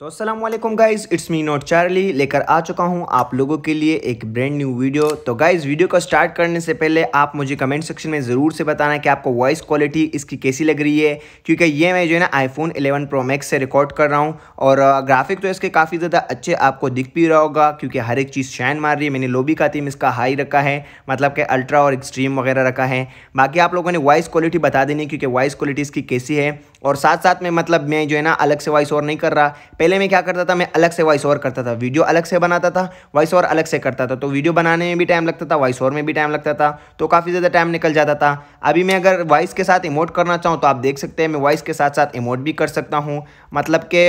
तो असलम guys it's me नोट चार्ली लेकर आ चुका हूँ आप लोगों के लिए एक ब्रांड न्यू वीडियो तो गाइज़ वीडियो को स्टार्ट करने से पहले आप मुझे कमेंट सेक्शन में ज़रूर से बताना कि आपको वॉइस क्वालिटी इसकी कैसी लग रही है क्योंकि ये मैं जो है ना आईफोन 11 प्रो मैक्स से रिकॉर्ड कर रहा हूँ और ग्राफिक तो इसके काफ़ी ज़्यादा अच्छे आपको दिख भी रहा होगा क्योंकि हर एक चीज़ शाइन मार रही है मैंने लोबी का थीम इसका हाई रखा है मतलब कि अल्ट्रा और एक्सट्रीम वगैरह रखा है बाकी आप लोगों ने वॉइस क्वालिटी बता देनी क्योंकि वॉइस क्वालिटी इसकी कैसी है और साथ साथ में मतलब मैं जो है ना अलग से वॉइस ओवर नहीं कर रहा पहले मैं क्या करता था मैं अलग से वॉइस ओवर करता था वीडियो अलग से बनाता था वॉइस ओवर अलग से करता था तो वीडियो बनाने में भी टाइम लगता था वॉइस ओवर में भी टाइम लगता था तो काफ़ी ज़्यादा टाइम निकल जाता था अभी मैं अगर वॉइस के साथ इमोट करना चाहूँ तो आप देख सकते हैं मैं वॉइस के साथ साथ इमोट भी कर सकता हूँ मतलब के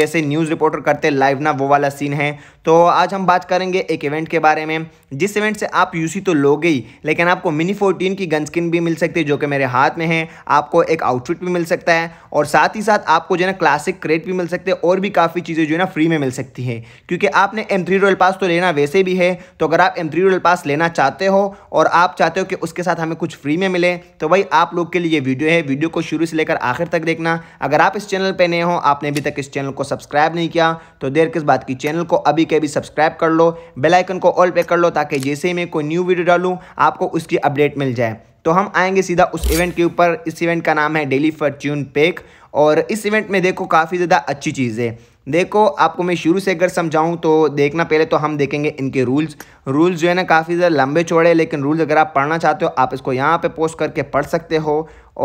जैसे न्यूज़ रिपोर्टर करते लाइव ना वो वाला सीन है तो आज हम बात करेंगे एक इवेंट के बारे में जिस इवेंट से आप यूसी तो लोगे ही लेकिन आपको मिनी फोर्टीन की गन स्किन भी मिल सकती है जो कि मेरे हाथ में है आपको एक आउटफिट भी मिल सकता है और साथ ही साथ आपको जो है ना क्लासिक क्रेट भी मिल सकते हैं और भी काफ़ी चीज़ें जो है ना फ्री में मिल सकती है क्योंकि आपने एम थ्री रॉयल पास तो लेना वैसे भी है तो अगर आप एम थ्री रॉयल पास लेना चाहते हो और आप चाहते हो कि उसके साथ हमें कुछ फ्री में मिले तो भाई आप लोग के लिए वीडियो है वीडियो को शुरू से लेकर आखिर तक देखना अगर आप इस चैनल पर नए हो आपने अभी तक इस चैनल को सब्सक्राइब नहीं किया तो देर किस बात की चैनल को अभी के अभी सब्सक्राइब कर लो बेलाइकन को ऑल पे कर लो ताकि जैसे ही मैं कोई न्यू वीडियो डालूँ आपको उसकी अपडेट मिल जाए तो हम आएंगे सीधा उस इवेंट के ऊपर इस इवेंट का नाम है डेली फॉर्च्यून पेक और इस इवेंट में देखो काफ़ी ज़्यादा अच्छी चीज़ है देखो आपको मैं शुरू से अगर समझाऊं तो देखना पहले तो हम देखेंगे इनके रूल्स रूल्स जो है ना काफ़ी ज़्यादा लंबे चौड़े लेकिन रूल्स अगर आप पढ़ना चाहते हो आप इसको यहाँ पे पोस्ट करके पढ़ सकते हो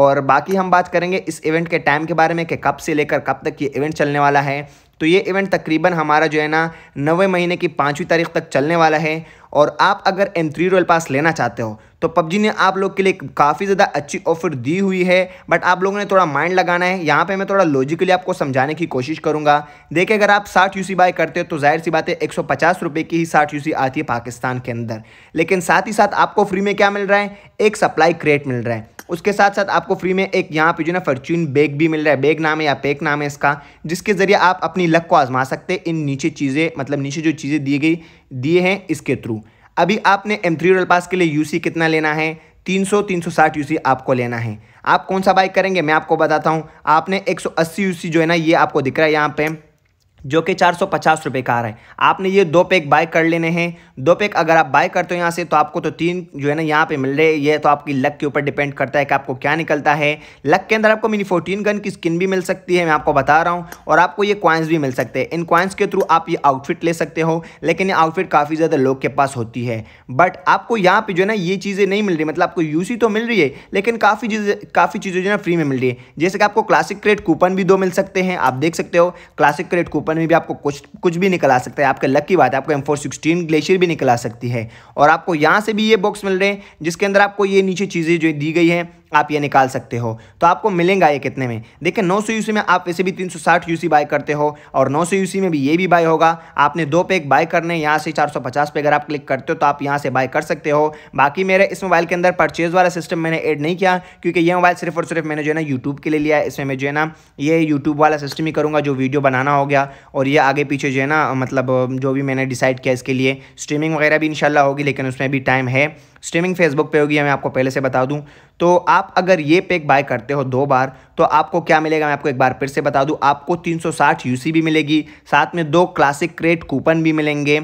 और बाकी हम बात करेंगे इस इवेंट के टाइम के बारे में कि कब से लेकर कब तक ये इवेंट चलने वाला है तो ये इवेंट तकरीबन हमारा जो है ना नवे महीने की पाँचवीं तारीख तक चलने वाला है और आप अगर एम थ्री रोयल पास लेना चाहते हो तो पबजी ने आप लोग के लिए काफ़ी ज़्यादा अच्छी ऑफर दी हुई है बट आप लोगों ने थोड़ा माइंड लगाना है यहाँ पे मैं थोड़ा लॉजिकली आपको समझाने की कोशिश करूँगा देखिए अगर आप 60 यूसी बाय करते हो तो जाहिर सी बात है एक सौ की ही 60 यूसी आती है पाकिस्तान के अंदर लेकिन साथ ही साथ आपको फ्री में क्या मिल रहा है एक सप्लाई क्रेट मिल रहा है उसके साथ साथ आपको फ्री में एक यहाँ पे जो ना फॉर्च्यून बैग भी मिल रहा है बैग नाम है या पैक नाम है इसका जिसके ज़रिए आप अपनी लक को आजमा सकते हैं इन नीचे चीज़ें मतलब नीचे जो चीज़ें दी गई दिए हैं इसके थ्रू अभी आपने एम थ्री रोल पास के लिए सी कितना लेना है 300 360 सी आपको लेना है आप कौन सा बाइक करेंगे मैं आपको बताता हूँ आपने 180 सी जो है ना ये आपको दिख रहा है यहाँ पे जो कि चार सौ पचास रुपये का आ रहा है आपने ये दो पैक बाय कर लेने हैं दो पैक अगर आप बाय करते हो यहाँ से तो आपको तो तीन जो है ना यहाँ पे मिल रहे ये तो आपकी लक के ऊपर डिपेंड करता है कि आपको क्या निकलता है लक के अंदर आपको मिनी फोर्टीन गन की स्किन भी मिल सकती है मैं आपको बता रहा हूँ और आपको ये कॉइन्स भी मिल सकते हैं इन कॉइन्स के थ्रू आप ये आउटफिट ले सकते हो लेकिन ये आउटफिट काफ़ी ज़्यादा लोग के पास होती है बट आपको यहाँ पर जो है ना ये चीज़ें नहीं मिल रही मतलब आपको यू तो मिल रही है लेकिन काफ़ी चीज़ें काफ़ी चीज़ें जो है ना फ्री में मिल रही है जैसे कि आपको क्लासिक क्रेड कूपन भी दो मिल सकते हैं आप देख सकते हो क्लासिक क्रेड कूपन ओपन में भी आपको कुछ कुछ भी निकल आ सकता है आपके लक की बात है आपको एम फोर सिक्सटीन ग्लेशियर भी निकल आ सकती है और आपको यहाँ से भी ये बॉक्स मिल रहे हैं जिसके अंदर आपको ये नीचे चीज़ें जो दी गई हैं आप ये निकाल सकते हो तो आपको मिलेगा ये कितने में देखिए नौ सौ में आप वैसे भी तीन सौ साठ बाय करते हो और नौ सौ में भी ये भी बाय होगा आपने दो पैक बाय करने यहाँ से चार सौ पचास पे अगर आप क्लिक करते हो तो आप यहाँ से बाय कर सकते हो बाकी मेरे इस मोबाइल के अंदर परचेज वाला सिस्टम मैंने ऐड नहीं किया क्योंकि ये मोबाइल सिर्फ और सिर्फ मैंने जो है ना यूट्यूब के लिए लिया है इसमें मैं जो है ना ये यूट्यूब वाला सिस्टम ही करूँगा जो वीडियो बनाना हो गया और ये आगे पीछे जो है ना मतलब जो भी मैंने डिसाइड किया इसके लिए स्ट्रीमिंग वगैरह भी इंशाल्लाह होगी लेकिन उसमें भी टाइम है स्ट्रीमिंग फेसबुक पे होगी मैं आपको पहले से बता दूं तो आप अगर ये पैक बाय करते हो दो बार तो आपको क्या मिलेगा मैं आपको एक बार फिर से बता दूं आपको 360 यूसी भी मिलेगी साथ में दो क्लासिक क्रेट कूपन भी मिलेंगे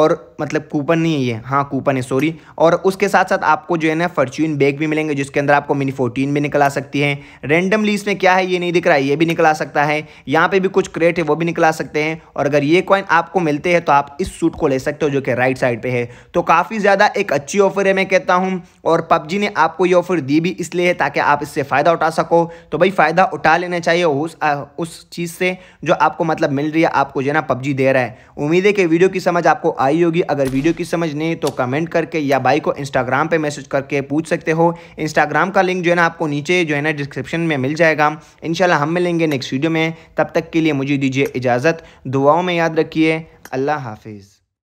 और मतलब कूपन नहीं है ये हाँ कूपन है सॉरी और उसके साथ साथ आपको जो है ना फॉर्च्यून बैग भी मिलेंगे जिसके अंदर आपको मिनी फोर्टीन भी निकला सकती है रेंडमली इसमें क्या है ये नहीं दिख रहा है ये भी निकला सकता है यहाँ पे भी कुछ क्रेट है वो भी निकला सकते हैं और अगर ये कॉइन आपको मिलते हैं तो आप इस सूट को ले सकते हो जो कि राइट साइड पर है तो काफ़ी ज़्यादा एक अच्छी ऑफर है मैं कहता हूँ और पबजी ने आपको ये ऑफर दी भी इसलिए है ताकि आप इससे फ़ायदा उठा सको तो भाई फ़ायदा उठा लेना चाहिए उस उस चीज़ से जो आपको मतलब मिल रही है आपको जो है ना पबजी दे रहा है उम्मीद है कि वीडियो की समझ आपको आई होगी अगर वीडियो की समझ नहीं तो कमेंट करके या भाई को इंस्टाग्राम पे मैसेज करके पूछ सकते हो इंस्टाग्राम का लिंक जो है ना आपको नीचे जो है ना डिस्क्रिप्शन में मिल जाएगा इन हम मिलेंगे नेक्स्ट वीडियो में तब तक के लिए मुझे दीजिए इजाज़त दुआओं में याद रखिए अल्लाह हाफिज़